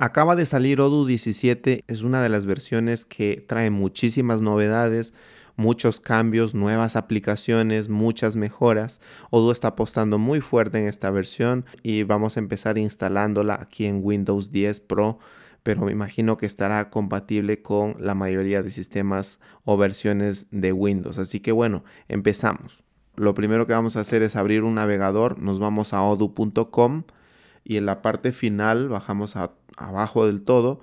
Acaba de salir ODU 17, es una de las versiones que trae muchísimas novedades, muchos cambios, nuevas aplicaciones, muchas mejoras. ODU está apostando muy fuerte en esta versión y vamos a empezar instalándola aquí en Windows 10 Pro, pero me imagino que estará compatible con la mayoría de sistemas o versiones de Windows. Así que bueno, empezamos. Lo primero que vamos a hacer es abrir un navegador, nos vamos a odoo.com y en la parte final bajamos a abajo del todo,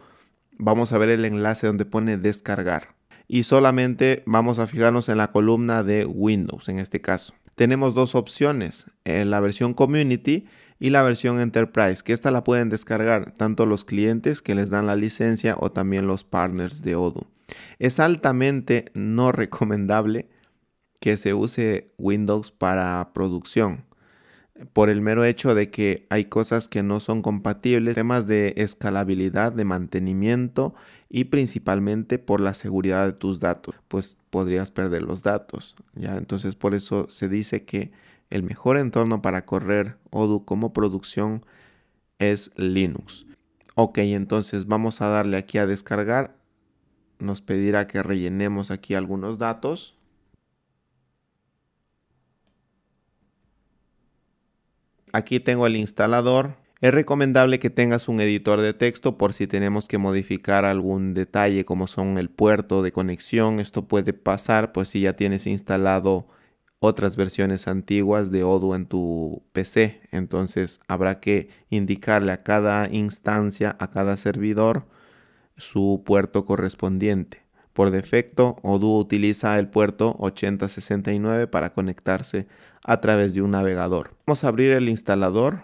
vamos a ver el enlace donde pone descargar. Y solamente vamos a fijarnos en la columna de Windows en este caso. Tenemos dos opciones, eh, la versión Community y la versión Enterprise, que esta la pueden descargar tanto los clientes que les dan la licencia o también los partners de Odoo. Es altamente no recomendable que se use Windows para producción por el mero hecho de que hay cosas que no son compatibles, temas de escalabilidad, de mantenimiento y principalmente por la seguridad de tus datos, pues podrías perder los datos, ¿ya? Entonces por eso se dice que el mejor entorno para correr Odoo como producción es Linux. Ok, entonces vamos a darle aquí a descargar. Nos pedirá que rellenemos aquí algunos datos. aquí tengo el instalador. Es recomendable que tengas un editor de texto por si tenemos que modificar algún detalle como son el puerto de conexión. Esto puede pasar pues si ya tienes instalado otras versiones antiguas de Odoo en tu PC. Entonces habrá que indicarle a cada instancia, a cada servidor, su puerto correspondiente. Por defecto, Odoo utiliza el puerto 8069 para conectarse a través de un navegador. Vamos a abrir el instalador.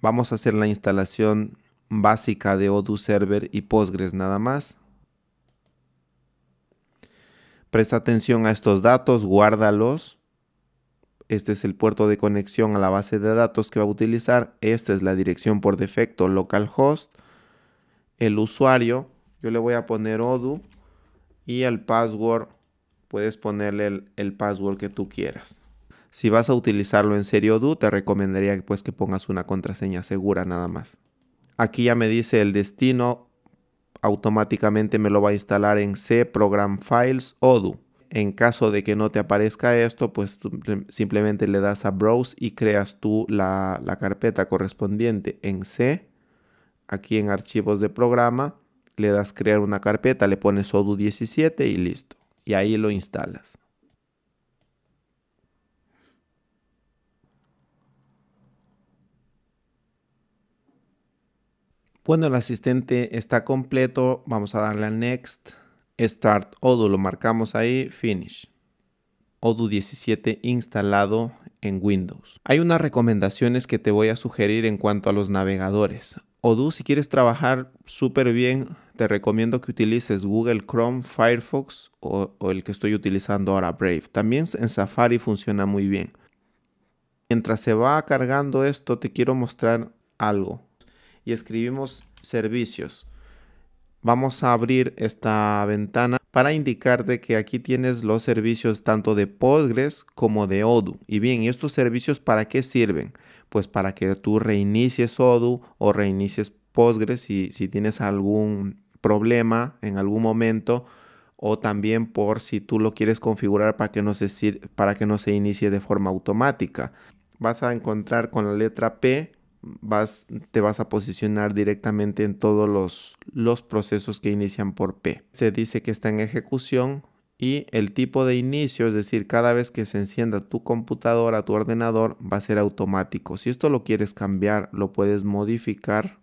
Vamos a hacer la instalación básica de Odoo Server y Postgres nada más. Presta atención a estos datos, guárdalos este es el puerto de conexión a la base de datos que va a utilizar, esta es la dirección por defecto localhost, el usuario, yo le voy a poner odu y el password, puedes ponerle el, password que tú quieras. Si vas a utilizarlo en serio Odoo, te recomendaría pues, que pongas una contraseña segura nada más. Aquí ya me dice el destino, automáticamente me lo va a instalar en C Program Files ODU. En caso de que no te aparezca esto, pues simplemente le das a Browse y creas tú la, la carpeta correspondiente en C. Aquí en archivos de programa le das crear una carpeta, le pones ODU17 y listo. Y ahí lo instalas. Bueno, el asistente está completo. Vamos a darle a Next start odu, lo marcamos ahí, finish. Odo 17 instalado en Windows. Hay unas recomendaciones que te voy a sugerir en cuanto a los navegadores. Odoo, si quieres trabajar súper bien, te recomiendo que utilices Google Chrome, Firefox o el que estoy utilizando ahora, Brave. También en Safari funciona muy bien. Mientras se va cargando esto, te quiero mostrar algo. Y escribimos servicios vamos a abrir esta ventana para indicarte que aquí tienes los servicios tanto de Postgres como de Odoo. Y bien, ¿y estos servicios para qué sirven? Pues para que tú reinicies Odoo o reinicies Postgres si, si tienes algún problema en algún momento o también por si tú lo quieres configurar para que no se, para que no se inicie de forma automática. Vas a encontrar con la letra P Vas, te vas a posicionar directamente en todos los, los procesos que inician por P. Se dice que está en ejecución y el tipo de inicio, es decir, cada vez que se encienda tu computadora, tu ordenador, va a ser automático. Si esto lo quieres cambiar, lo puedes modificar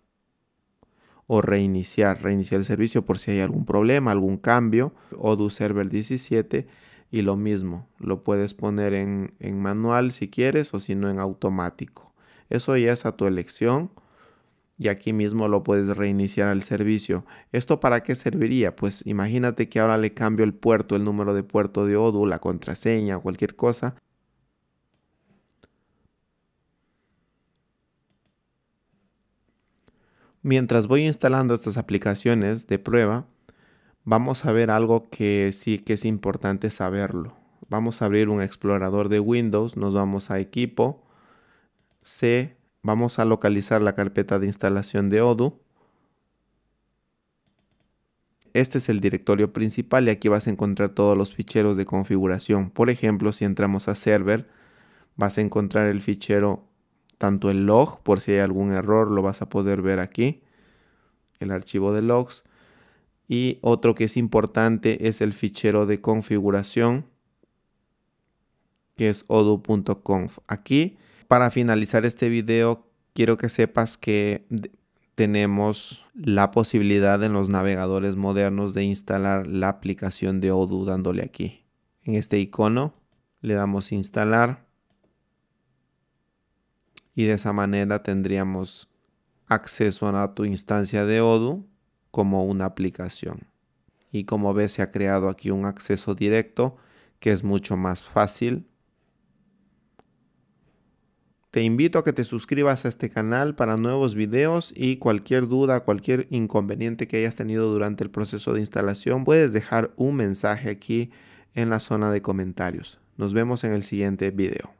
o reiniciar, reiniciar el servicio por si hay algún problema, algún cambio. Odoo Server 17 y lo mismo, lo puedes poner en, en manual si quieres o si no en automático. Eso ya es a tu elección y aquí mismo lo puedes reiniciar al servicio. ¿Esto para qué serviría? Pues imagínate que ahora le cambio el puerto, el número de puerto de ODU, la contraseña, cualquier cosa. Mientras voy instalando estas aplicaciones de prueba, vamos a ver algo que sí que es importante saberlo. Vamos a abrir un explorador de Windows, nos vamos a equipo, C, Vamos a localizar la carpeta de instalación de Odoo. Este es el directorio principal y aquí vas a encontrar todos los ficheros de configuración. Por ejemplo, si entramos a server, vas a encontrar el fichero, tanto el log, por si hay algún error, lo vas a poder ver aquí. El archivo de logs. Y otro que es importante es el fichero de configuración, que es odoo.conf. Aquí para finalizar este video, quiero que sepas que tenemos la posibilidad en los navegadores modernos de instalar la aplicación de ODU dándole aquí. En este icono le damos instalar y de esa manera tendríamos acceso a tu instancia de ODU como una aplicación. Y como ves se ha creado aquí un acceso directo que es mucho más fácil te invito a que te suscribas a este canal para nuevos videos y cualquier duda, cualquier inconveniente que hayas tenido durante el proceso de instalación, puedes dejar un mensaje aquí en la zona de comentarios. Nos vemos en el siguiente video.